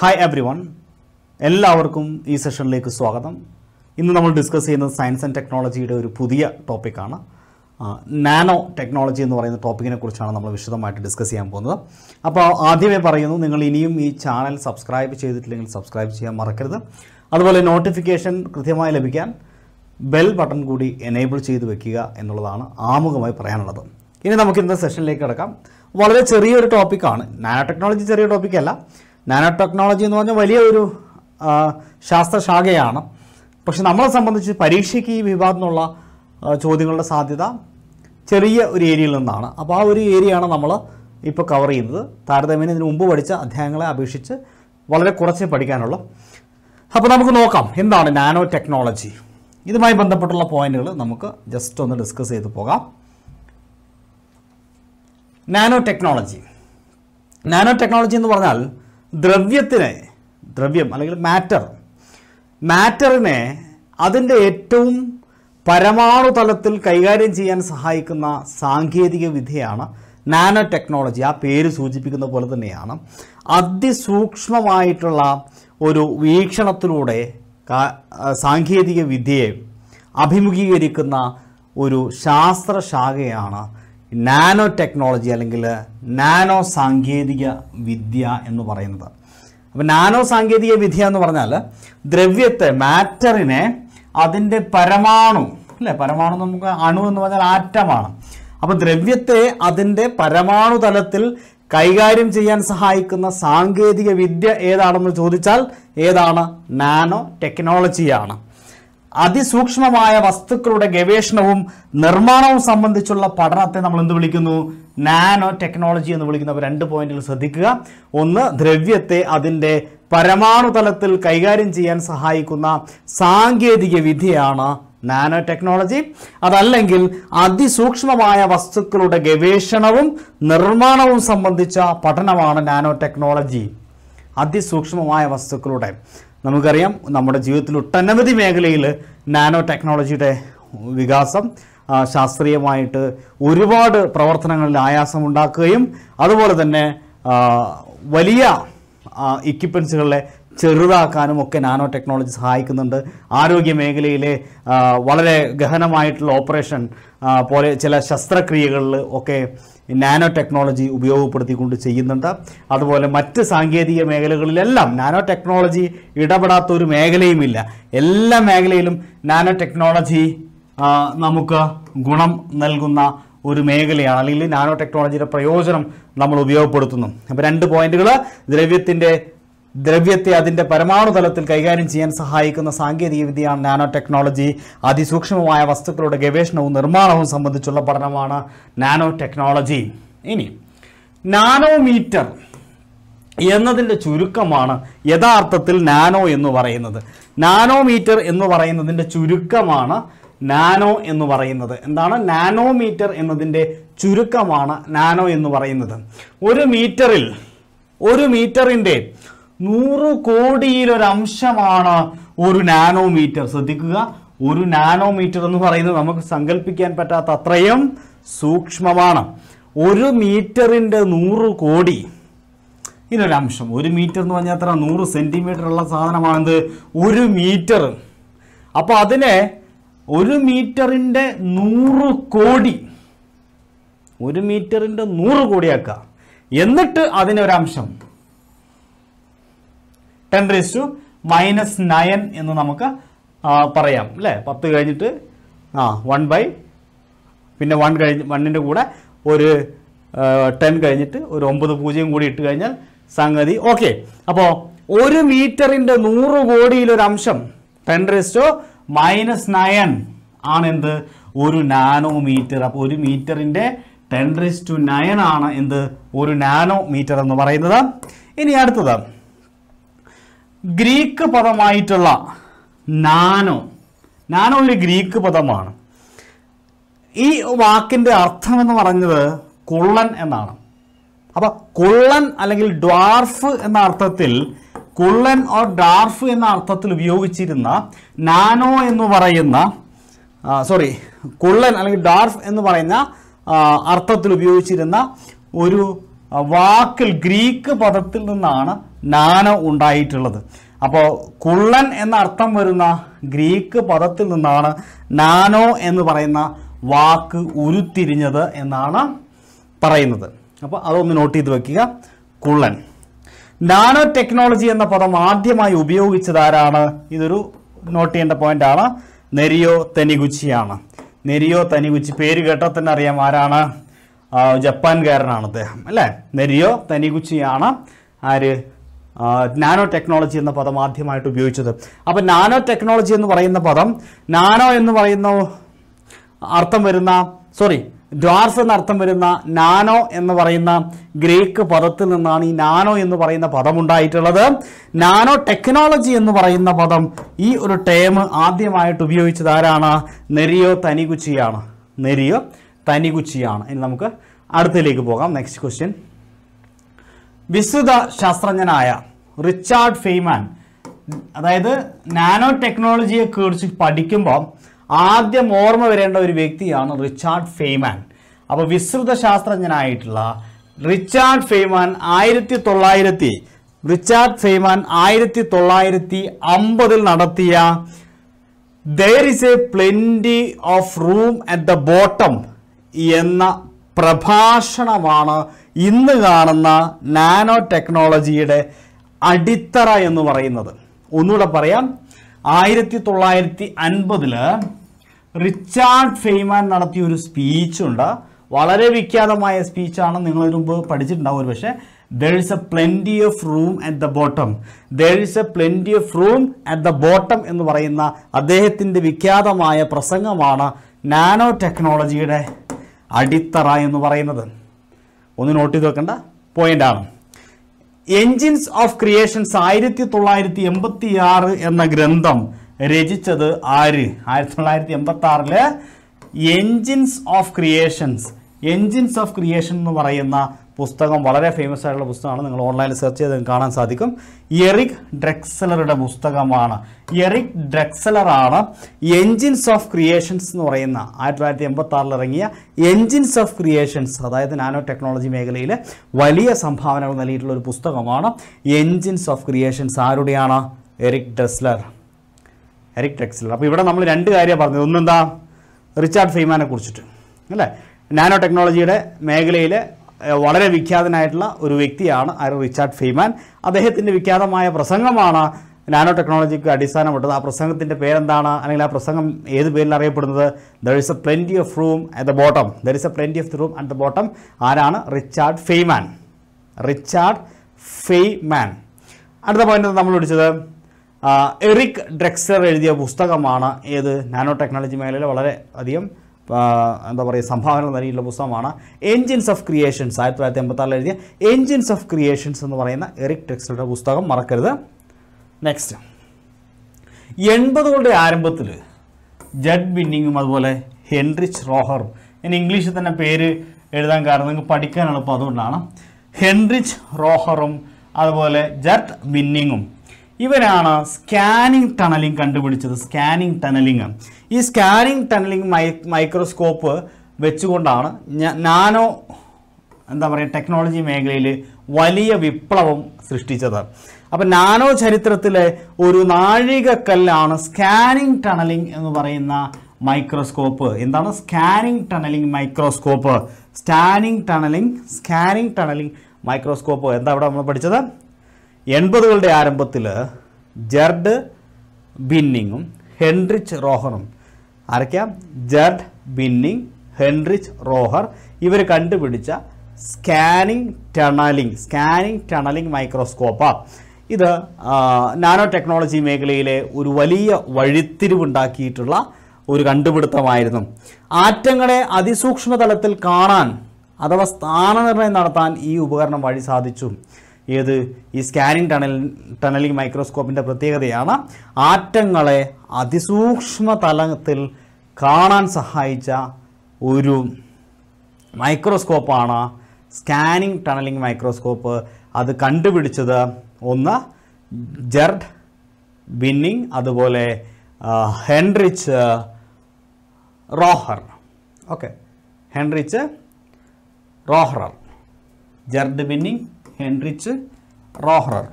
hi every one എല്ലാവർക്കും ഈ സെഷനിലേക്ക് സ്വാഗതം ഇന്ന് നമ്മൾ ഡിസ്കസ് ചെയ്യുന്നത് സയൻസ് ആൻഡ് ടെക്നോളജിയുടെ ഒരു പുതിയ ടോപ്പിക്കാണ് നാനോ ടെക്നോളജി എന്ന് പറയുന്ന ടോപ്പിക്കിനെ കുറിച്ചാണ് നമ്മൾ വിശദമായിട്ട് ഡിസ്കസ് ചെയ്യാൻ പോകുന്നത് അപ്പോൾ ആദ്യമേ പറയുന്നു നിങ്ങൾ ഇനിയും ഈ ചാനൽ സബ്സ്ക്രൈബ് ചെയ്തിട്ടില്ലെങ്കിൽ സബ്സ്ക്രൈബ് ചെയ്യാൻ മറക്കരുത് അതുപോലെ നോട്ടിഫിക്കേഷൻ കൃത്യമായി ലഭിക്കാൻ ബെൽ ബട്ടൺ കൂടി എനേബിൾ ചെയ്ത് വെക്കുക എന്നുള്ളതാണ് ആമുഖമായി പറയാനുള്ളത് ഇനി നമുക്ക് ഇന്നത്തെ സെഷനിലേക്ക് കിടക്കാം വളരെ ചെറിയൊരു ടോപ്പിക്കാണ് നാനോ ടെക്നോളജി ചെറിയ ടോപ്പിക്കല്ല നാനോ ടെക്നോളജി എന്ന് പറഞ്ഞാൽ വലിയ ഒരു ശാസ്ത്രശാഖയാണ് പക്ഷെ നമ്മളെ സംബന്ധിച്ച് പരീക്ഷയ്ക്ക് ഈ വിഭാഗത്തിൽ നിന്നുള്ള ചോദ്യങ്ങളുടെ സാധ്യത ചെറിയ ഒരു ഏരിയയിൽ നിന്നാണ് അപ്പോൾ ആ ഒരു ഏരിയയാണ് നമ്മൾ ഇപ്പോൾ കവർ ചെയ്യുന്നത് താരതമ്യേന ഇതിന് മുമ്പ് പഠിച്ച അധ്യായങ്ങളെ അപേക്ഷിച്ച് വളരെ കുറച്ച് പഠിക്കാനുള്ളൂ അപ്പോൾ നമുക്ക് നോക്കാം എന്താണ് നാനോ ടെക്നോളജി ഇതുമായി ബന്ധപ്പെട്ടുള്ള പോയിന്റുകൾ നമുക്ക് ജസ്റ്റ് ഒന്ന് ഡിസ്കസ് ചെയ്ത് പോകാം നാനോ ടെക്നോളജി നാനോ ടെക്നോളജി എന്ന് പറഞ്ഞാൽ ദ്രവ്യത്തിനെ ദ്രവ്യം അല്ലെങ്കിൽ മാറ്റർ മാറ്ററിനെ അതിൻ്റെ ഏറ്റവും പരമാണു തലത്തിൽ കൈകാര്യം ചെയ്യാൻ സഹായിക്കുന്ന സാങ്കേതിക വിദ്യയാണ് നാനോ ടെക്നോളജി ആ പേര് സൂചിപ്പിക്കുന്ന പോലെ തന്നെയാണ് അതിസൂക്ഷ്മമായിട്ടുള്ള ഒരു വീക്ഷണത്തിലൂടെ സാങ്കേതിക വിദ്യയെ അഭിമുഖീകരിക്കുന്ന ഒരു ശാസ്ത്രശാഖയാണ് നാനോ ടെക്നോളജി അല്ലെങ്കിൽ നാനോ സാങ്കേതിക വിദ്യ എന്ന് പറയുന്നത് അപ്പോൾ നാനോ സാങ്കേതിക വിദ്യ എന്ന് പറഞ്ഞാൽ ദ്രവ്യത്തെ മാറ്ററിനെ അതിൻ്റെ പരമാണു അല്ലേ പരമാണു നമുക്ക് അണു എന്ന് പറഞ്ഞാൽ ആറ്റമാണ് അപ്പോൾ ദ്രവ്യത്തെ അതിൻ്റെ പരമാണു തലത്തിൽ കൈകാര്യം ചെയ്യാൻ സഹായിക്കുന്ന സാങ്കേതിക വിദ്യ ഏതാണെന്ന് ചോദിച്ചാൽ ഏതാണ് നാനോ ടെക്നോളജിയാണ് അതിസൂക്ഷ്മമായ വസ്തുക്കളുടെ ഗവേഷണവും നിർമ്മാണവും സംബന്ധിച്ചുള്ള പഠനത്തെ നമ്മൾ എന്ത് വിളിക്കുന്നു നാനോ ടെക്നോളജി എന്ന് വിളിക്കുന്ന രണ്ട് പോയിന്റുകൾ ശ്രദ്ധിക്കുക ഒന്ന് ദ്രവ്യത്തെ അതിൻ്റെ പരമാണു തലത്തിൽ കൈകാര്യം ചെയ്യാൻ സഹായിക്കുന്ന സാങ്കേതിക വിദ്യയാണ് നാനോ ടെക്നോളജി അതല്ലെങ്കിൽ അതിസൂക്ഷ്മമായ വസ്തുക്കളുടെ ഗവേഷണവും നിർമ്മാണവും സംബന്ധിച്ച പഠനമാണ് നാനോ ടെക്നോളജി അതിസൂക്ഷ്മമായ വസ്തുക്കളുടെ നമുക്കറിയാം നമ്മുടെ ജീവിതത്തിൽ ഒട്ടനവധി മേഖലയിൽ നാനോ ടെക്നോളജിയുടെ വികാസം ശാസ്ത്രീയമായിട്ട് ഒരുപാട് പ്രവർത്തനങ്ങളിൽ ആയാസം ഉണ്ടാക്കുകയും അതുപോലെ തന്നെ വലിയ ഇക്വിപ്മെൻസുകളെ ചെറുതാക്കാനും ഒക്കെ നാനോ ടെക്നോളജി സഹായിക്കുന്നുണ്ട് ആരോഗ്യ മേഖലയിലെ വളരെ ഗഹനമായിട്ടുള്ള ഓപ്പറേഷൻ പോലെ ചില ശസ്ത്രക്രിയകളിൽ ഒക്കെ നാനോ ടെക്നോളജി ഉപയോഗപ്പെടുത്തിക്കൊണ്ട് ചെയ്യുന്നുണ്ട് അതുപോലെ മറ്റ് സാങ്കേതിക മേഖലകളിലെല്ലാം നാനോ ടെക്നോളജി ഇടപെടാത്ത ഒരു മേഖലയുമില്ല എല്ലാ മേഖലയിലും നാനോ ടെക്നോളജി നമുക്ക് ഗുണം നൽകുന്ന ഒരു മേഖലയാണ് അല്ലെങ്കിൽ നാനോ ടെക്നോളജിയുടെ പ്രയോജനം നമ്മൾ ഉപയോഗപ്പെടുത്തുന്നു അപ്പോൾ രണ്ട് പോയിന്റുകൾ ദ്രവ്യത്തിൻ്റെ ദ്രവ്യത്തെ അതിൻ്റെ പരമാണു തലത്തിൽ കൈകാര്യം ചെയ്യാൻ സഹായിക്കുന്ന സാങ്കേതിക വിദ്യയാണ് നാനോ ടെക്നോളജി അതിസൂക്ഷ്മമായ വസ്തുക്കളുടെ ഗവേഷണവും നിർമ്മാണവും സംബന്ധിച്ചുള്ള പഠനമാണ് നാനോ ടെക്നോളജി ഇനി നാനോമീറ്റർ എന്നതിൻ്റെ ചുരുക്കമാണ് യഥാർത്ഥത്തിൽ നാനോ എന്ന് പറയുന്നത് നാനോമീറ്റർ എന്ന് പറയുന്നതിൻ്റെ ചുരുക്കമാണ് നാനോ എന്ന് പറയുന്നത് എന്താണ് നാനോമീറ്റർ എന്നതിൻ്റെ ചുരുക്കമാണ് നാനോ എന്ന് പറയുന്നത് ഒരു മീറ്ററിൽ ഒരു മീറ്ററിൻ്റെ നൂറ് കോടിയിലൊരംശമാണ് ഒരു നാനോമീറ്റർ ശ്രദ്ധിക്കുക ഒരു നാനോമീറ്റർ എന്ന് പറയുന്നത് നമുക്ക് സങ്കല്പിക്കാൻ പറ്റാത്ത അത്രയും സൂക്ഷ്മമാണ് ഒരു മീറ്ററിൻ്റെ നൂറ് കോടി ഇതിനൊരംശം ഒരു മീറ്റർ എന്ന് പറഞ്ഞാൽ എത്ര നൂറ് സെൻറ്റിമീറ്റർ ഉള്ള സാധനമാണെന്ത് ഒരു മീറ്റർ അപ്പോൾ അതിനെ ഒരു മീറ്ററിൻ്റെ നൂറ് കോടി ഒരു മീറ്ററിൻ്റെ നൂറ് കോടിയാക്കുക എന്നിട്ട് അതിനൊരംശം ten raise to minus nine എന്ന് നമുക്ക് പറയാം അല്ലേ പത്ത് കഴിഞ്ഞിട്ട് ആ വൺ ബൈ പിന്നെ വൺ കഴിഞ്ഞ് വണ്ണിൻ്റെ കൂടെ ഒരു ടെൻ കഴിഞ്ഞിട്ട് ഒരു ഒമ്പത് പൂജ്യം കൂടി ഇട്ട് കഴിഞ്ഞാൽ സംഗതി ഓക്കെ അപ്പോൾ ഒരു മീറ്ററിൻ്റെ നൂറ് കോടിയിലൊരു അംശം ടെൻ ടു മൈനസ് നയൻ ആണെന്ത് ഒരു നാനോ മീറ്റർ അപ്പോൾ ഒരു മീറ്ററിൻ്റെ ടെൻ റേസ് ടു നയൻ ആണ് എന്ത് ഒരു നാനോ മീറ്റർ എന്ന് പറയുന്നത് ഇനി അടുത്തതാണ് ഗ്രീക്ക് പദമായിട്ടുള്ള നാനോ നാനോ ഒരു ഗ്രീക്ക് പദമാണ് ഈ വാക്കിൻ്റെ അർത്ഥം എന്ന് പറഞ്ഞത് കുള്ളൻ എന്നാണ് അപ്പോൾ കുള്ളൻ അല്ലെങ്കിൽ ഡ്വാർഫ് എന്ന അർത്ഥത്തിൽ കുള്ളൻ ഓർ ഡാർഫ് എന്ന അർത്ഥത്തിൽ ഉപയോഗിച്ചിരുന്ന നാനോ എന്ന് പറയുന്ന സോറി കുള്ളൻ അല്ലെങ്കിൽ ഡാർഫ് എന്ന് പറയുന്ന അർത്ഥത്തിൽ ഉപയോഗിച്ചിരുന്ന ഒരു വാക്കിൽ ഗ്രീക്ക് പദത്തിൽ നിന്നാണ് നാന ഉണ്ടായിട്ടുള്ളത് അപ്പോൾ കുള്ളൻ എന്ന അർത്ഥം വരുന്ന ഗ്രീക്ക് പദത്തിൽ നിന്നാണ് നാനോ എന്ന് പറയുന്ന വാക്ക് ഉരുത്തിരിഞ്ഞത് എന്നാണ് പറയുന്നത് അപ്പോൾ അതൊന്ന് നോട്ട് ചെയ്ത് വെക്കുക കുള്ളൻ നാനോ ടെക്നോളജി എന്ന പദം ആദ്യമായി ഉപയോഗിച്ചത് ആരാണ് ഇതൊരു നോട്ട് ചെയ്യേണ്ട പോയിന്റാണ് നെരിയോ തനിഗുച്ചിയാണ് നെരിയോ തനികുച്ചി പേര് കേട്ടാൽ തന്നെ അറിയാം ആരാണ് ജപ്പാൻകാരനാണ് അദ്ദേഹം അല്ലേ നെരിയോ തനികുച്ചിയാണ് ആര് നാനോ ടെക്നോളജി എന്ന പദം ആദ്യമായിട്ട് ഉപയോഗിച്ചത് അപ്പം നാനോ ടെക്നോളജി എന്ന് പറയുന്ന പദം നാനോ എന്ന് പറയുന്ന അർത്ഥം വരുന്ന സോറി ഡ്വാർസ് എന്നർത്ഥം വരുന്ന നാനോ എന്ന് പറയുന്ന ഗ്രീക്ക് പദത്തിൽ നിന്നാണ് ഈ നാനോ എന്ന് പറയുന്ന പദം ഉണ്ടായിട്ടുള്ളത് നാനോ ടെക്നോളജി എന്ന് പറയുന്ന പദം ഈ ഒരു ടേം ആദ്യമായിട്ട് ഉപയോഗിച്ചത് ആരാണ് നെരിയോ തനികുച്ചിയാണ് നെരിയോ തനികുച്ചിയാണ് ഇനി നമുക്ക് അടുത്തതിലേക്ക് പോകാം നെക്സ്റ്റ് ക്വസ്റ്റ്യൻ വിസ്തൃത ശാസ്ത്രജ്ഞനായ റിച്ചാർഡ് ഫെയ്മാൻ അതായത് നാനോ ടെക്നോളജിയെ കുറിച്ച് പഠിക്കുമ്പോൾ ആദ്യം ഓർമ്മ വരേണ്ട ഒരു വ്യക്തിയാണ് റിച്ചാർഡ് ഫെയ്മാൻ അപ്പോൾ വിസ്തൃത ശാസ്ത്രജ്ഞനായിട്ടുള്ള റിച്ചാർഡ് ഫെയ്മാൻ ആയിരത്തി തൊള്ളായിരത്തി റിച്ചാർഡ് ഫെയ്മാൻ ആയിരത്തി തൊള്ളായിരത്തി അമ്പതിൽ നടത്തിയ there is a plenty of room at the bottom എന്ന പ്രഭാഷണമാണ് ഇന്ന് കാണുന്ന നാനോ ടെക്നോളജിയുടെ അടിത്തറ എന്ന് പറയുന്നത് ഒന്നുകൂടെ പറയാം ആയിരത്തി തൊള്ളായിരത്തി അൻപതിൽ റിച്ചാർഡ് ഫെയ്മാൻ നടത്തിയ ഒരു സ്പീച്ചുണ്ട് വളരെ വിഖ്യാതമായ സ്പീച്ചാണ് നിങ്ങൾ ഇതിനു മുമ്പ് പഠിച്ചിട്ടുണ്ടാവും ഒരു പക്ഷേ there is a plenty of room at the bottom there is a plenty of room at the bottom എന്ന് പറയുന്ന അദ്ദേഹത്തിൻ്റെ വിഖ്യാതമായ പ്രസംഗമാണ് നാനോ ടെക്നോളജിയുടെ അടിത്തറ എന്ന് പറയുന്നത് ഒന്ന് നോട്ട് ചെയ്ത് വെക്കേണ്ട ആണ് എൻജിൻസ് ഓഫ് ക്രിയേഷൻസ് ആയിരത്തി തൊള്ളായിരത്തി എൺപത്തി ആറ് എന്ന ഗ്രന്ഥം രചിച്ചത് ആര് ആയിരത്തി തൊള്ളായിരത്തി എൺപത്തി ആറില് engines of creations engines of creation എന്ന് പറയുന്ന പുസ്തകം വളരെ ഫേമസ് ആയിട്ടുള്ള പുസ്തകമാണ് നിങ്ങൾ ഓൺലൈനിൽ സെർച്ച് ചെയ്ത് കാണാൻ സാധിക്കും എറിക് ഡ്രക്സലറുടെ പുസ്തകമാണ് എറിക് ഡ്രക്സലറാണ് എൻജിൻസ് ഓഫ് ക്രിയേഷൻസ് എന്ന് പറയുന്ന ആയിരത്തി തൊള്ളായിരത്തി എൺപത്തി ഇറങ്ങിയ എൻജിൻസ് ഓഫ് ക്രിയേഷൻസ് അതായത് നാനോ ടെക്നോളജി മേഖലയിൽ വലിയ സംഭാവനകൾ നൽകിയിട്ടുള്ള ഒരു പുസ്തകമാണ് എൻജിൻസ് ഓഫ് ക്രിയേഷൻസ് ആരുടെയാണ് എറിക് ഡ്രസ്ലർ എറിക് ഡ്രക്സലർ അപ്പോൾ ഇവിടെ നമ്മൾ രണ്ട് കാര്യമാണ് പറഞ്ഞത് ഒന്നെന്താ റിച്ചാർഡ് ഫെയ്മാനെ കുറിച്ചിട്ട് അല്ലേ നാനോ ടെക്നോളജിയുടെ മേഖലയിൽ വളരെ വിഖ്യാതനായിട്ടുള്ള ഒരു വ്യക്തിയാണ് ആര് റിച്ചാർഡ് ഫെയ്മാൻ അദ്ദേഹത്തിൻ്റെ വിഖ്യാതമായ പ്രസംഗമാണ് നാനോ ടെക്നോളജിക്ക് അടിസ്ഥാനപ്പെട്ടത് ആ പ്രസംഗത്തിൻ്റെ പേരെന്താണ് അല്ലെങ്കിൽ ആ പ്രസംഗം ഏത് പേരിൽ അറിയപ്പെടുന്നത് there is a plenty of room at the bottom there is a plenty of room at the bottom ആരാണ് റിച്ചാർഡ് ഫെയ്മാൻ റിച്ചാർഡ് ഫെയ്മാൻ അടുത്ത പോയിന്റ് നമ്മൾ വിളിച്ചത് എറിക് ഡ്രെക്സർ എഴുതിയ പുസ്തകമാണ് ഏത് നാനോ ടെക്നോളജി മേഖലയിൽ വളരെ അധികം എന്താ പറയുക സംഭാവന നൽകിയിട്ടുള്ള പുസ്തകമാണ് എൻജിൻസ് ഓഫ് ക്രിയേഷൻസ് ആയിരത്തി തൊള്ളായിരത്തി എൺപത്താറിൽ എഴുതിയ എൻജിൻസ് ഓഫ് ക്രിയേഷൻസ് എന്ന് പറയുന്ന എറിക് ടെക്സ്റ്ററുടെ പുസ്തകം മറക്കരുത് നെക്സ്റ്റ് എൺപതുകളുടെ ആരംഭത്തിൽ ജഡ് ബിന്നിങ്ങും അതുപോലെ ഹെൻറിച്ച് റോഹറും ഇനി ഇംഗ്ലീഷിൽ തന്നെ പേര് എഴുതാൻ കാരണം നിങ്ങൾക്ക് പഠിക്കാൻ എളുപ്പം അതുകൊണ്ടാണ് ഹെൻറിച്ച് റോഹറും അതുപോലെ ജഡ് ബിന്നിങ്ങും ഇവരാണ് സ്കാനിങ് ടണലിംഗ് കണ്ടുപിടിച്ചത് സ്കാനിങ് ടണലിങ് ഈ സ്കാനിങ് ടണലിംഗ് മൈക്രോസ്കോപ്പ് വെച്ചുകൊണ്ടാണ് നാനോ എന്താ പറയുക ടെക്നോളജി മേഖലയിൽ വലിയ വിപ്ലവം സൃഷ്ടിച്ചത് അപ്പം നാനോ ചരിത്രത്തിലെ ഒരു നാഴികക്കല്ലാണ് സ്കാനിങ് ടണലിംഗ് എന്ന് പറയുന്ന മൈക്രോസ്കോപ്പ് എന്താണ് scanning tunneling microscope scanning tunneling scanning tunneling microscope എന്താ ഇവിടെ നമ്മൾ പഠിച്ചത് എൺപതുകളുടെ ആരംഭത്തിൽ ജർഡ് ബിന്നിങ്ങും ഹെൻറിച്ച് റോഹറും ആരൊക്കെയാ ജർഡ് ബിന്നിങ് ഹെൻറിച്ച് റോഹർ ഇവർ കണ്ടുപിടിച്ച സ്കാനിങ് ടണലിംഗ് സ്കാനിങ് ടണലിംഗ് മൈക്രോസ്കോപ്പാണ് ഇത് നാനോ ടെക്നോളജി മേഖലയിലെ ഒരു വലിയ വഴിത്തിരിവുണ്ടാക്കിയിട്ടുള്ള ഒരു കണ്ടുപിടുത്തമായിരുന്നു ആറ്റങ്ങളെ അതിസൂക്ഷ്മതലത്തിൽ കാണാൻ അഥവാ സ്ഥാനനിർണ്ണയം നടത്താൻ ഈ ഉപകരണം വഴി സാധിച്ചു ഏത് ഈ സ്കാനിങ് ടണൽ ടണലിംഗ് മൈക്രോസ്കോപ്പിൻ്റെ പ്രത്യേകതയാണ് ആറ്റങ്ങളെ അതിസൂക്ഷ്മ തലത്തിൽ കാണാൻ സഹായിച്ച ഒരു മൈക്രോസ്കോപ്പാണ് സ്കാനിങ് ടണലിംഗ് മൈക്രോസ്കോപ്പ് അത് കണ്ടുപിടിച്ചത് ഒന്ന് ജെർഡ് ബിന്നിങ് അതുപോലെ Heinrich Rohrer okay Heinrich Rohrer Gerd Binnig Heinrich Rohrer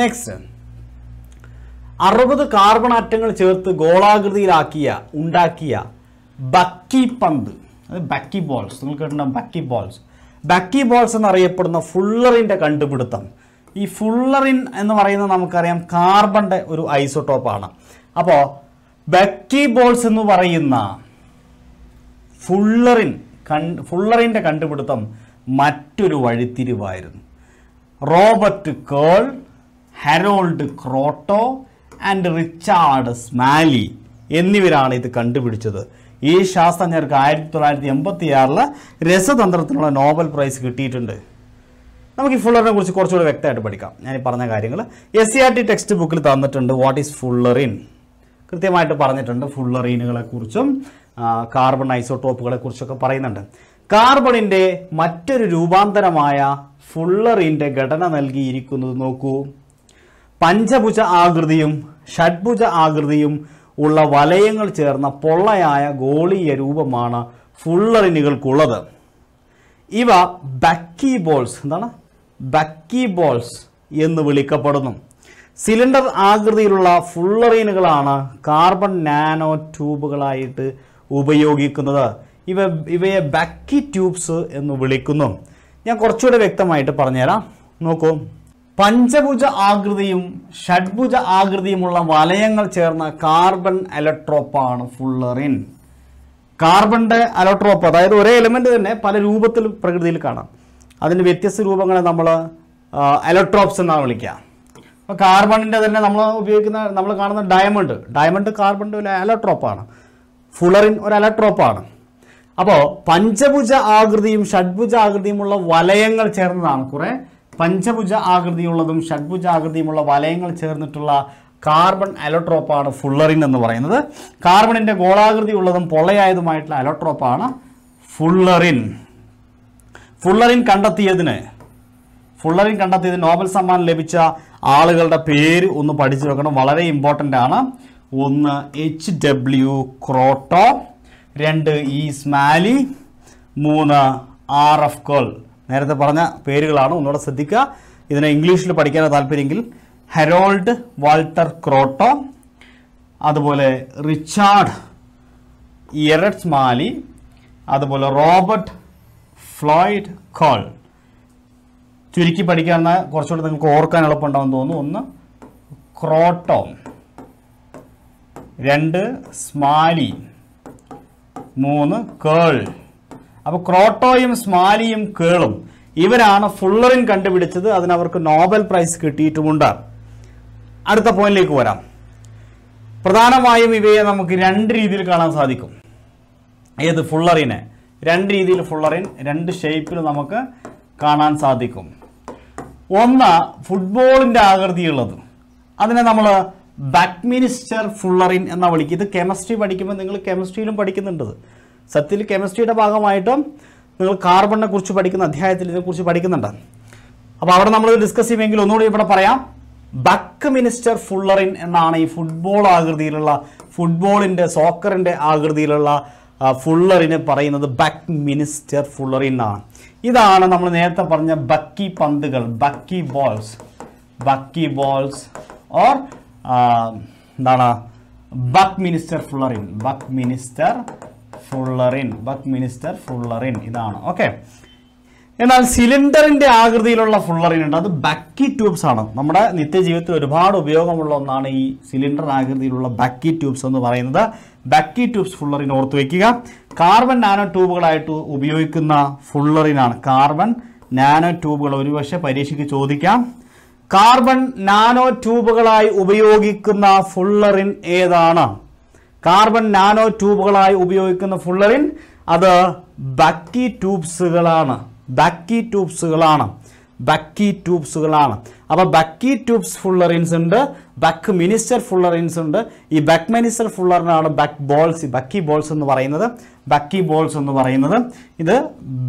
next അറുപത് കാർബൺ ആറ്റങ്ങൾ ചേർത്ത് ഗോളാകൃതിയിലാക്കിയ ഉണ്ടാക്കിയ ബക്കി പന്ത് അത് ബക്കി ബോൾസ് നിങ്ങൾ കേട്ടിട്ടുണ്ടാവും ബക്കി ബോൾസ് ബക്കി ബോൾസ് എന്നറിയപ്പെടുന്ന ഫുള്ളറിൻ്റെ കണ്ടുപിടുത്തം ഈ ഫുള്ളറിൻ എന്ന് പറയുന്നത് നമുക്കറിയാം കാർബണിൻ്റെ ഒരു ഐസോട്ടോപ്പാണ് അപ്പോൾ ബക്കി ബോൾസ് എന്ന് പറയുന്ന ഫുള്ളറിൻ കൺ ഫുള്ളറിൻ്റെ കണ്ടുപിടുത്തം മറ്റൊരു വഴിത്തിരിവായിരുന്നു Robert Curl Harold Kroto and Richard Smalley എന്നിവരാണ് ഇത് കണ്ടുപിടിച്ചത് ഈ ശാസ്ത്രജ്ഞർക്ക് ആയിരത്തി തൊള്ളായിരത്തി എൺപത്തി രസതന്ത്രത്തിനുള്ള നോബൽ പ്രൈസ് കിട്ടിയിട്ടുണ്ട് നമുക്ക് ഈ ഫുള്ളറിനെ കുറിച്ച് കുറച്ചുകൂടി വ്യക്തമായിട്ട് പഠിക്കാം ഞാൻ ഈ പറഞ്ഞ കാര്യങ്ങൾ S C R T text ബുക്കിൽ തന്നിട്ടുണ്ട് വാട്ട് ഈസ് ഫുള്ളറിൻ കൃത്യമായിട്ട് പറഞ്ഞിട്ടുണ്ട് കുറിച്ചും കാർബൺ ഐസോടോപ്പുകളെ കുറിച്ചൊക്കെ പറയുന്നുണ്ട് കാർബണിൻ്റെ മറ്റൊരു രൂപാന്തരമായ ഫുള്ളറിൻ്റെ ഘടന നൽകിയിരിക്കുന്നത് നോക്കൂ പഞ്ചഭുജ ആകൃതിയും ഷഡ്ഭുജ ആകൃതിയും ഉള്ള വലയങ്ങൾ ചേർന്ന പൊള്ളയായ ഗോളീയ രൂപമാണ് ഫുള്ളറിനുകൾക്കുള്ളത് ഇവ ബക്കി ബോൾസ് എന്താണ് ബക്കി ബോൾസ് എന്ന് വിളിക്കപ്പെടുന്നു സിലിണ്ടർ ആകൃതിയിലുള്ള ഫുള്ളറിനുകളാണ് കാർബൺ നാനോ ട്യൂബുകളായിട്ട് ഉപയോഗിക്കുന്നത് ഇവ ഇവയെ ബക്കി ട്യൂബ്സ് എന്ന് വിളിക്കുന്നു ഞാൻ കുറച്ചുകൂടെ വ്യക്തമായിട്ട് പറഞ്ഞുതരാം നോക്കൂ പഞ്ചഭുജ ആകൃതിയും ഷഡ്ഭുജ ആകൃതിയുമുള്ള വലയങ്ങൾ ചേർന്ന കാർബൺ അലക്ട്രോപ്പാണ് ഫുള്ളറിൻ കാർബണിന്റെ അലക്ട്രോപ്പ് അതായത് ഒരേ എലമെൻ്റ് തന്നെ പല രൂപത്തിൽ പ്രകൃതിയിൽ കാണാം അതിൻ്റെ വ്യത്യസ്ത രൂപങ്ങളെ നമ്മൾ അലക്ട്രോപ്സ് എന്നാണ് വിളിക്കുക അപ്പോൾ കാർബണിൻ്റെ തന്നെ നമ്മൾ ഉപയോഗിക്കുന്ന നമ്മൾ കാണുന്ന ഡയമണ്ട് ഡയമണ്ട് കാർബണിൻ്റെ ഒരു അലക്ട്രോപ്പാണ് ഫുള്ളറിൻ ഒരു അലക്ട്രോപ്പാണ് അപ്പോൾ പഞ്ചഭുജ ആകൃതിയും ഷഡ്ഭുജ ആകൃതിയുമുള്ള വലയങ്ങൾ ചേർന്നതാണ് കുറേ പഞ്ചഭുജ ആകൃതിയുള്ളതും ഷഡ്ഭുജ ആകൃതിയുമുള്ള വലയങ്ങൾ ചേർന്നിട്ടുള്ള കാർബൺ അലോട്രോപ്പാണ് ഫുള്ളറിൻ എന്ന് പറയുന്നത് കാർബണിൻ്റെ ഗോളാകൃതി ഉള്ളതും പൊള്ളയായതുമായിട്ടുള്ള അലോട്രോപ്പാണ് ഫുള്ളറിൻ ഫുള്ളറിൻ കണ്ടെത്തിയതിന് ഫുള്ളറിൻ കണ്ടെത്തിയതിന് നോബൽ സമ്മാനം ലഭിച്ച ആളുകളുടെ പേര് ഒന്ന് പഠിച്ചു വെക്കണം വളരെ ഇമ്പോർട്ടൻ്റ് ആണ് ഒന്ന് എച്ച് ഡബ്ല്യു ക്രോട്ടോ രണ്ട് ഈ സ്മാലി മൂന്ന് ആർ എഫ് കോൾ നേരത്തെ പറഞ്ഞ പേരുകളാണ് ഒന്നുകൂടെ ശ്രദ്ധിക്കുക ഇതിനെ ഇംഗ്ലീഷിൽ പഠിക്കാൻ താല്പര്യമെങ്കിൽ ഹെറോൾഡ് വാൾട്ടർ ക്രോട്ടോ അതുപോലെ റിച്ചാർഡ് ഇയറട്സ് മാലി അതുപോലെ റോബർട്ട് ഫ്ലോയിഡ് കോൾ ചുരുക്കി പഠിക്കാവുന്ന കുറച്ചുകൂടെ നിങ്ങൾക്ക് ഓർക്കാൻ എളുപ്പമുണ്ടാവും തോന്നുന്നു ഒന്ന് ക്രോട്ടോ രണ്ട് സ്മാലി മൂന്ന് കേൾ അപ്പോൾ ക്രോട്ടോയും സ്മാലിയും കേളും ഇവരാണ് ഫുള്ളറിൻ കണ്ടുപിടിച്ചത് അതിനവർക്ക് നോബൽ പ്രൈസ് കിട്ടിയിട്ടുമുണ്ട് അടുത്ത പോയിന്റിലേക്ക് വരാം പ്രധാനമായും ഇവയെ നമുക്ക് രണ്ട് രീതിയിൽ കാണാൻ സാധിക്കും ഏത് ഫുള്ളറിനെ രണ്ട് രീതിയിൽ ഫുള്ളറിൻ രണ്ട് ഷേപ്പിൽ നമുക്ക് കാണാൻ സാധിക്കും ഒന്ന് ഫുട്ബോളിൻ്റെ ആകൃതിയുള്ളത് അതിനെ നമ്മൾ മിനിസ്റ്റർ ഫുള്ളറിൻ എന്നാ വിളിക്കുക ഇത് കെമിസ്ട്രി പഠിക്കുമ്പോൾ നിങ്ങൾ കെമിസ്ട്രിയിലും പഠിക്കുന്നുണ്ട് സത്യത്തിൽ കെമിസ്ട്രിയുടെ ഭാഗമായിട്ടും നിങ്ങൾ കാർബണിനെ കുറിച്ച് പഠിക്കുന്ന അധ്യായത്തിൽ ഇതിനെക്കുറിച്ച് പഠിക്കുന്നുണ്ട് അപ്പോൾ അവിടെ നമ്മൾ ഡിസ്കസ് ചെയ്യുമെങ്കിൽ ഒന്നുകൂടി ഇവിടെ പറയാം ബക്ക് മിനിസ്റ്റർ ഫുള്ളറിൻ എന്നാണ് ഈ ഫുട്ബോൾ ആകൃതിയിലുള്ള ഫുട്ബോളിൻ്റെ സോക്കറിൻ്റെ ആകൃതിയിലുള്ള ഫുള്ളറിന് പറയുന്നത് ബക്ക് മിനിസ്റ്റർ ഫുള്ളറിൻ എന്നാണ് ഇതാണ് നമ്മൾ നേരത്തെ പറഞ്ഞ ബക്കി പന്തുകൾ bucky balls bucky balls or എന്താണ് buckminster fullerene buckminster fullerene buckminster fullerene ഇതാണ് ഓക്കെ എന്നാൽ സിലിണ്ടറിന്റെ ആകൃതിയിലുള്ള ഫുള്ളറിൻ ഉണ്ട് അത് ബക്കി ട്യൂബ്സ് ആണ് നമ്മുടെ നിത്യജീവിതത്തിൽ ഒരുപാട് ഉപയോഗമുള്ള ഒന്നാണ് ഈ സിലിണ്ടർ ആകൃതിയിലുള്ള ബക്കി ട്യൂബ്സ് എന്ന് പറയുന്നത് ബക്കി ട്യൂബ്സ് ഫുള്ളറിൻ ഓർത്ത് വയ്ക്കുക കാർബൺ നാനോ ട്യൂബുകളായിട്ട് ഉപയോഗിക്കുന്ന ഫുള്ളറിനാണ് കാർബൺ നാനോ ട്യൂബുകൾ ഒരുപക്ഷെ പരീക്ഷയ്ക്ക് ചോദിക്കാം കാർബൺ നാനോ ട്യൂബുകളായി ഉപയോഗിക്കുന്ന ഫുള്ളറിൻ ഏതാണ് കാർബൺ നാനോ ട്യൂബുകളായി ഉപയോഗിക്കുന്ന ഫുള്ളറിൻ അത് ബക്കി ട്യൂബ്സുകളാണ് ബക്കി ട്യൂബ്സുകളാണ് ബക്കി ട്യൂബ്സുകളാണ് അപ്പോൾ ബക്കി ട്യൂബ്സ് ഫുള്ളറിൻസ് ഉണ്ട് ബക്ക് മിനിസ്റ്റർ ഫുള്ളറിൻസ് ഉണ്ട് ഈ ബക്ക് മിനിസ്റ്റർ ഫുള്ളറിനാണ് ബക്ക് ബോൾസ് ബക്കി ബോൾസ് എന്ന് പറയുന്നത് ബക്കി ബോൾസ് എന്ന് പറയുന്നത് ഇത്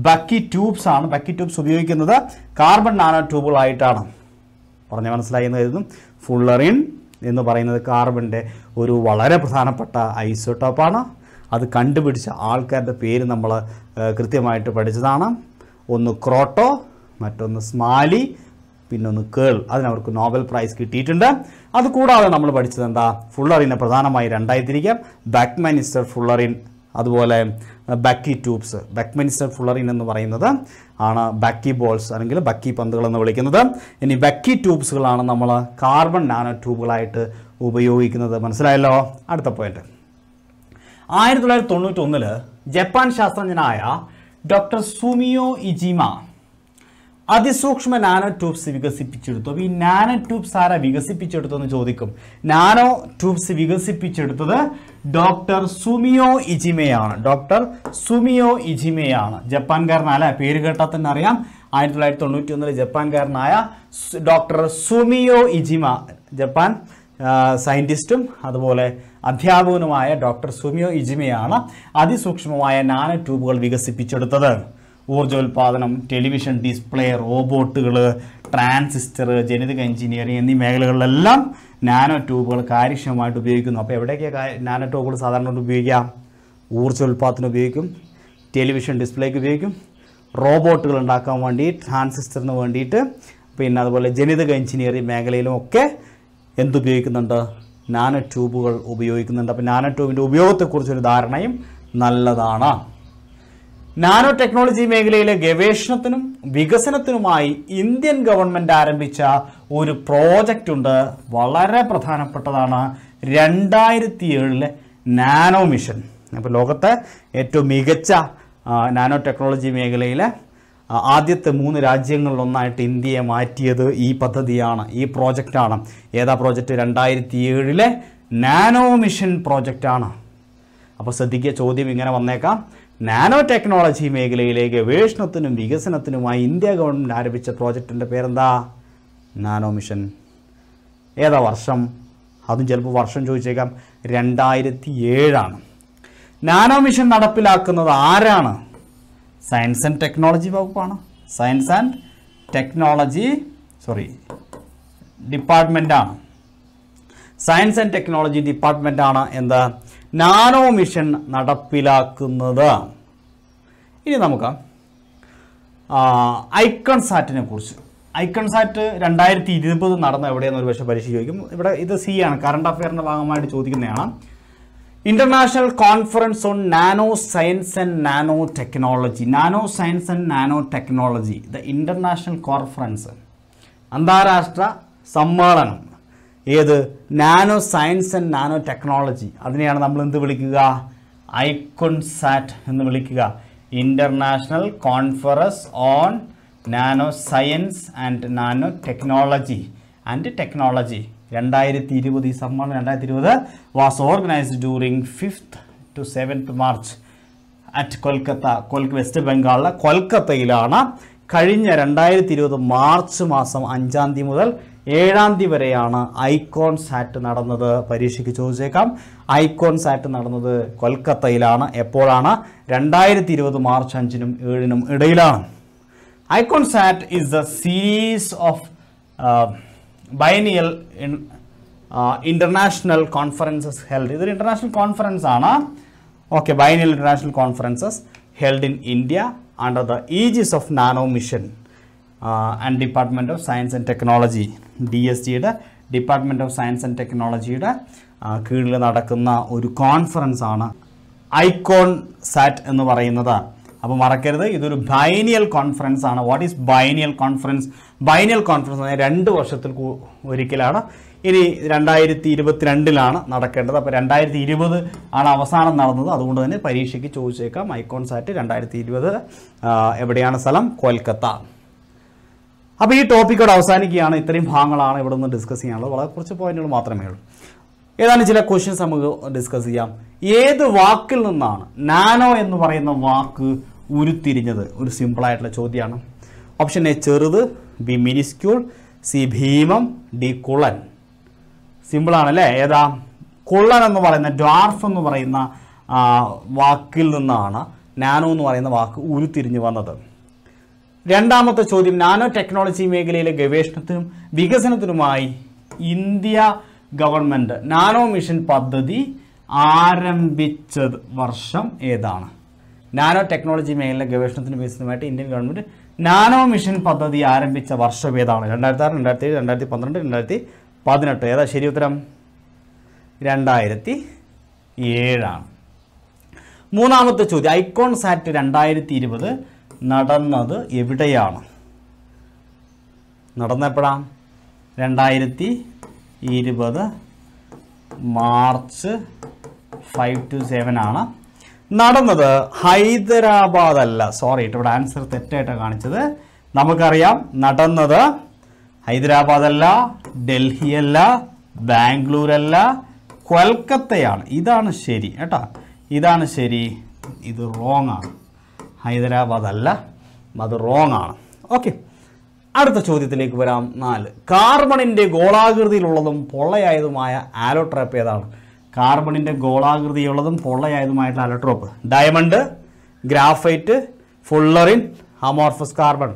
ബക്കി ട്യൂബ്സ് ആണ് ബക്കി ട്യൂബ്സ് ഉപയോഗിക്കുന്നത് കാർബൺ നാനോ ട്യൂബുകളായിട്ടാണ് പറഞ്ഞ മനസ്സിലായി എന്ന് കരുതും ഫുള്ളറിൻ എന്ന് പറയുന്നത് കാർബണിൻ്റെ ഒരു വളരെ പ്രധാനപ്പെട്ട ഐസോട്ടോപ്പാണ് അത് കണ്ടുപിടിച്ച ആൾക്കാരുടെ പേര് നമ്മൾ കൃത്യമായിട്ട് പഠിച്ചതാണ് ഒന്ന് ക്രോട്ടോ മറ്റൊന്ന് സ്മാലി പിന്നൊന്ന് കേൾ അതിനവർക്ക് നോബൽ പ്രൈസ് കിട്ടിയിട്ടുണ്ട് അതുകൂടാതെ നമ്മൾ പഠിച്ചത് എന്താ ഫുള്ളറിനെ പ്രധാനമായി രണ്ടായി തിരിക്കാം ബാക്ക്മാനിസ്റ്റർ ഫുള്ളറിൻ അതുപോലെ ബാക്കി ട്യൂബ്സ് ബക്മിൻസ്റ്റർ ഫുള്ളറിൻ എന്ന് പറയുന്നത് ആണ് ബാക്കി ബോൾസ് അല്ലെങ്കിൽ ബക്കി പന്തുകൾ എന്ന് വിളിക്കുന്നത് ഇനി ബക്കി ട്യൂബ്സുകളാണ് നമ്മൾ കാർബൺ നാനോ ട്യൂബുകളായിട്ട് ഉപയോഗിക്കുന്നത് മനസ്സിലായല്ലോ അടുത്ത പോയിന്റ് ആയിരത്തി തൊള്ളായിരത്തി തൊണ്ണൂറ്റൊന്നിൽ ജപ്പാൻ ശാസ്ത്രജ്ഞനായ ഡോക്ടർ സുമിയോ ഇജിമ അതിസൂക്ഷ്മ നാനോ ട്യൂബ്സ് വികസിപ്പിച്ചെടുത്തു അപ്പോൾ ഈ നാനോ ട്യൂബ്സ് ആരാ വികസിപ്പിച്ചെടുത്തു എന്ന് ചോദിക്കും നാനോ ട്യൂബ്സ് വികസിപ്പിച്ചെടുത്തത് ഡോക്ടർ സുമിയോ ഇജിമയാണ് ഡോക്ടർ സുമിയോ ഇജിമയാണ് ജപ്പാൻകാരനല്ല പേര് കേട്ടാൽ തന്നെ അറിയാം ആയിരത്തി തൊള്ളായിരത്തി തൊണ്ണൂറ്റി ഒന്നിൽ ജപ്പാൻകാരനായ ഡോക്ടർ സുമിയോ ഇജിമ ജപ്പാൻ സയൻറ്റിസ്റ്റും അതുപോലെ അധ്യാപകനുമായ ഡോക്ടർ സുമിയോ ഇജിമയാണ് അതിസൂക്ഷ്മമായ നാനോ ട്യൂബുകൾ വികസിപ്പിച്ചെടുത്തത് ഊർജ്ജോൽപാദനം ടെലിവിഷൻ ഡിസ്പ്ലേ റോബോട്ടുകൾ ട്രാൻസിസ്റ്റർ ജനിതക എഞ്ചിനീയറിംഗ് എന്നീ മേഖലകളിലെല്ലാം നാനോ ട്യൂബുകൾ കാര്യക്ഷമമായിട്ട് ഉപയോഗിക്കുന്നു അപ്പോൾ എവിടെയൊക്കെ നാനോ ട്യൂബുകൾ സാധാരണ ഉപയോഗിക്കാം ഊർജ്ജോൽപാദത്തിന് ഉപയോഗിക്കും ടെലിവിഷൻ ഡിസ്പ്ലേക്ക് ഉപയോഗിക്കും റോബോട്ടുകൾ ഉണ്ടാക്കാൻ വേണ്ടി ട്രാൻസിസ്റ്ററിന് വേണ്ടിയിട്ട് പിന്നെ അതുപോലെ ജനിതക എഞ്ചിനീയറിംഗ് മേഖലയിലും ഒക്കെ എന്തുപയോഗിക്കുന്നുണ്ട് നാനോ ട്യൂബുകൾ ഉപയോഗിക്കുന്നുണ്ട് അപ്പോൾ നാനോ ട്യൂബിൻ്റെ ഉപയോഗത്തെക്കുറിച്ചൊരു ധാരണയും നല്ലതാണ് നാനോ ടെക്നോളജി മേഖലയിലെ ഗവേഷണത്തിനും വികസനത്തിനുമായി ഇന്ത്യൻ ഗവൺമെൻറ് ആരംഭിച്ച ഒരു പ്രോജക്റ്റ് ഉണ്ട് വളരെ പ്രധാനപ്പെട്ടതാണ് രണ്ടായിരത്തി ഏഴിലെ നാനോ മിഷൻ അപ്പോൾ ലോകത്തെ ഏറ്റവും മികച്ച നാനോ ടെക്നോളജി മേഖലയിലെ ആദ്യത്തെ മൂന്ന് രാജ്യങ്ങളിലൊന്നായിട്ട് ഇന്ത്യയെ മാറ്റിയത് ഈ പദ്ധതിയാണ് ഈ പ്രോജക്റ്റാണ് ഏതാ പ്രോജക്റ്റ് രണ്ടായിരത്തി ഏഴിലെ നാനോ മിഷൻ പ്രോജക്റ്റാണ് അപ്പോൾ ശ്രദ്ധിക്കുക ചോദ്യം ഇങ്ങനെ വന്നേക്കാം നാനോ ടെക്നോളജി മേഖലയിലെ ഗവേഷണത്തിനും വികസനത്തിനുമായി ഇന്ത്യ ഗവൺമെൻറ് ആരംഭിച്ച പ്രോജക്റ്റിൻ്റെ പേരെന്താ നാനോ മിഷൻ ഏതാ വർഷം അതും ചിലപ്പോൾ വർഷം ചോദിച്ചേക്കാം രണ്ടായിരത്തി ഏഴാണ് നാനോ മിഷൻ നടപ്പിലാക്കുന്നത് ആരാണ് സയൻസ് ആൻഡ് ടെക്നോളജി വകുപ്പാണ് സയൻസ് ആൻഡ് ടെക്നോളജി സോറി ഡിപ്പാർട്ട്മെൻറ്റാണ് സയൻസ് ആൻഡ് ടെക്നോളജി ഡിപ്പാർട്ട്മെൻറ്റാണ് എന്താ നാനോ മിഷൻ നടപ്പിലാക്കുന്നത് ഇനി നമുക്ക് ഐക്കൺ സാറ്റിനെ കുറിച്ച് ഐക്കൺ സാറ്റ് രണ്ടായിരത്തി ഇരുപത് നടന്ന എവിടെയെന്ന് ഒരു പക്ഷേ പരീക്ഷ ചോദിക്കും ഇവിടെ ഇത് സി ആണ് കറണ്ട് അഫെയറിൻ്റെ ഭാഗമായിട്ട് ചോദിക്കുന്നതാണ് international conference on nano science and nano technology nano science and nano technology the international conference അന്താരാഷ്ട്ര സമ്മേളനം ഏത് nano science and nano technology അതിനെയാണ് നമ്മൾ എന്ത് വിളിക്കുക സാറ്റ് എന്ന് വിളിക്കുക international conference on nano science and nano technology and technology രണ്ടായിരത്തി ഇരുപത് ഈ സമ്മേളനം രണ്ടായിരത്തി ഇരുപത് was organised during fifth to seventh March at Kolkata Kolkata West ബംഗാളിലെ കൊൽക്കത്തയിലാണ് കഴിഞ്ഞ രണ്ടായിരത്തി ഇരുപത് മാർച്ച് മാസം അഞ്ചാം തീയതി മുതൽ ഏഴാം തീയതി വരെയാണ് ഐക്കോൺ സാറ്റ് നടന്നത് പരീക്ഷയ്ക്ക് ചോദിച്ചേക്കാം ഐക്കോൺ സാറ്റ് നടന്നത് കൊൽക്കത്തയിലാണ് എപ്പോഴാണ് രണ്ടായിരത്തി ഇരുപത് മാർച്ച് അഞ്ചിനും ഏഴിനും ഇടയിലാണ് ICON SAT is a series of biennial international conferences held ഇതൊരു ഇൻ്റർനാഷണൽ കോൺഫറൻസ് ആണ് okay biennial international conferences held in India under the aegis of nano mission and department of science and technology D S ജിയുടെ department of science and ടെക്നോളജിയുടെ കീഴിൽ നടക്കുന്ന ഒരു conference ആണ് icon സാറ്റ് എന്ന് പറയുന്നത് അപ്പോൾ മറക്കരുത് ഇതൊരു ബൈനിയൽ കോൺഫറൻസ് ആണ് what is biennial conference biennial conference രണ്ട് വർഷത്തിൽ ഒരിക്കലാണ് ഇനി രണ്ടായിരത്തി ഇരുപത്തിരണ്ടിലാണ് നടക്കേണ്ടത് അപ്പോൾ രണ്ടായിരത്തി ഇരുപത് ആണ് അവസാനം നടന്നത് അതുകൊണ്ട് തന്നെ പരീക്ഷയ്ക്ക് ചോദിച്ചേക്കാം ഐക്കോൺ സാറ്റ് രണ്ടായിരത്തി ഇരുപത് എവിടെയാണ് സ്ഥലം കൊൽക്കത്ത അപ്പോൾ ഈ ടോപ്പിക്കോട് അവസാനിക്കുകയാണ് ഇത്രയും ഭാഗങ്ങളാണ് ഇവിടെ നിന്ന് ഡിസ്കസ് ചെയ്യാനുള്ളത് വളരെ കുറച്ച് പോയിന്റുകൾ മാത്രമേ ഉള്ളൂ ഏതാനും ചില ക്വസ്റ്റ്യൻസ് നമുക്ക് ഡിസ്കസ് ചെയ്യാം ഏത് വാക്കിൽ നിന്നാണ് നാനോ എന്ന് പറയുന്ന വാക്ക് ഉരുത്തിരിഞ്ഞത് ഒരു സിമ്പിളായിട്ടുള്ള ചോദ്യമാണ് ഓപ്ഷൻ എ ചെറുത് ബി മിനിസ്ക്യൂൾ സി ഭീമം ഡി കുളൻ സിമ്പിളാണല്ലേ ഏതാ കുള്ളൻ എന്ന് പറയുന്ന ഡ്വാർഫ് എന്ന് പറയുന്ന വാക്കിൽ നിന്നാണ് നാനോ എന്ന് പറയുന്ന വാക്ക് ഉരുത്തിരിഞ്ഞു വന്നത് രണ്ടാമത്തെ ചോദ്യം നാനോ ടെക്നോളജി മേഖലയിലെ ഗവേഷണത്തിനും വികസനത്തിനുമായി ഇന്ത്യ ഗവൺമെൻറ് നാനോ മിഷൻ പദ്ധതി ആരംഭിച്ചത് വർഷം ഏതാണ് നാനോ ടെക്നോളജി മേഖല ഗവേഷണത്തിന് വികസനമായിട്ട് ഇന്ത്യൻ ഗവൺമെൻറ് നാനോ മിഷൻ പദ്ധതി ആരംഭിച്ച വർഷം ഏതാണ് രണ്ടായിരത്തി ആറ് രണ്ടായിരത്തി ഏഴ് രണ്ടായിരത്തി പന്ത്രണ്ട് രണ്ടായിരത്തി പതിനെട്ട് ഏതാ ശരി ഉത്തരം രണ്ടായിരത്തി ഏഴാണ് മൂന്നാമത്തെ ചോദ്യം ഐക്കോൺ സാറ്റ് രണ്ടായിരത്തി ഇരുപത് നടന്നത് എവിടെയാണ് നടന്നെപ്പോഴാണ് രണ്ടായിരത്തി ഇരുപത് മാർച്ച് ഫൈവ് ടു സെവൻ ആണ് നടന്നത് ഹൈദരാബാദ് അല്ല സോറി ഇവിടെ ആൻസർ തെറ്റായിട്ടാണ് കാണിച്ചത് നമുക്കറിയാം നടന്നത് ഹൈദരാബാദ് അല്ല ഡൽഹി അല്ല ബാംഗ്ലൂർ അല്ല കൊൽക്കത്തയാണ് ഇതാണ് ശരി കേട്ടോ ഇതാണ് ശരി ഇത് റോങ് ആണ് ഹൈദരാബാദ് അല്ല അത് റോങ് ആണ് ഓക്കെ അടുത്ത ചോദ്യത്തിലേക്ക് വരാം നാല് കാർബണിൻ്റെ ഗോളാകൃതിയിലുള്ളതും പൊള്ളയായതുമായ ആലോട്രോപ്പ് ഏതാണ് കാർബണിൻ്റെ ഗോളാകൃതിയുള്ളതും പൊള്ളയായതുമായിട്ടുള്ള allotrope diamond graphite fullerene amorphous carbon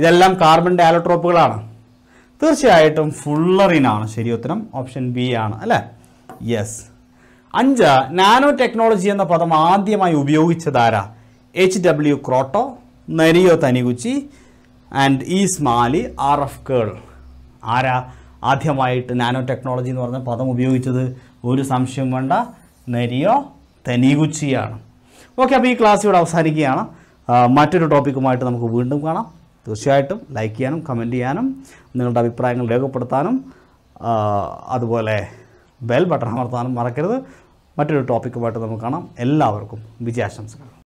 ഇതെല്ലാം കാർബണിൻ്റെ ആലോട്രോപ്പുകളാണ് തീർച്ചയായിട്ടും ഫുള്ളറിനാണ് ശരി ഉത്തരം ഓപ്ഷൻ ബി ആണ് അല്ലേ യെസ് അഞ്ച് നാനോ ടെക്നോളജി എന്ന പദം ആദ്യമായി ഉപയോഗിച്ചതാരാ H W Kroto Norio Taniguchi and ഈ സ്മാലി ആർ എഫ് കേൾ ആരാ ആദ്യമായിട്ട് നാനോ ടെക്നോളജി എന്ന് പറഞ്ഞ പദം ഉപയോഗിച്ചത് ഒരു സംശയം വേണ്ട നരിയോ തനികുച്ചിയാണ് ഓക്കെ അപ്പോൾ ഈ ക്ലാസ് ഇവിടെ അവസാനിക്കുകയാണ് മറ്റൊരു ടോപ്പിക്കുമായിട്ട് നമുക്ക് വീണ്ടും കാണാം തീർച്ചയായിട്ടും ലൈക്ക് ചെയ്യാനും കമൻറ്റ് ചെയ്യാനും നിങ്ങളുടെ അഭിപ്രായങ്ങൾ രേഖപ്പെടുത്താനും അതുപോലെ ബെൽ ബട്ടൺ അമർത്താനും മറക്കരുത് മറ്റൊരു ടോപ്പിക്കുമായിട്ട് നമുക്ക് കാണാം എല്ലാവർക്കും വിജയാശംസകൾ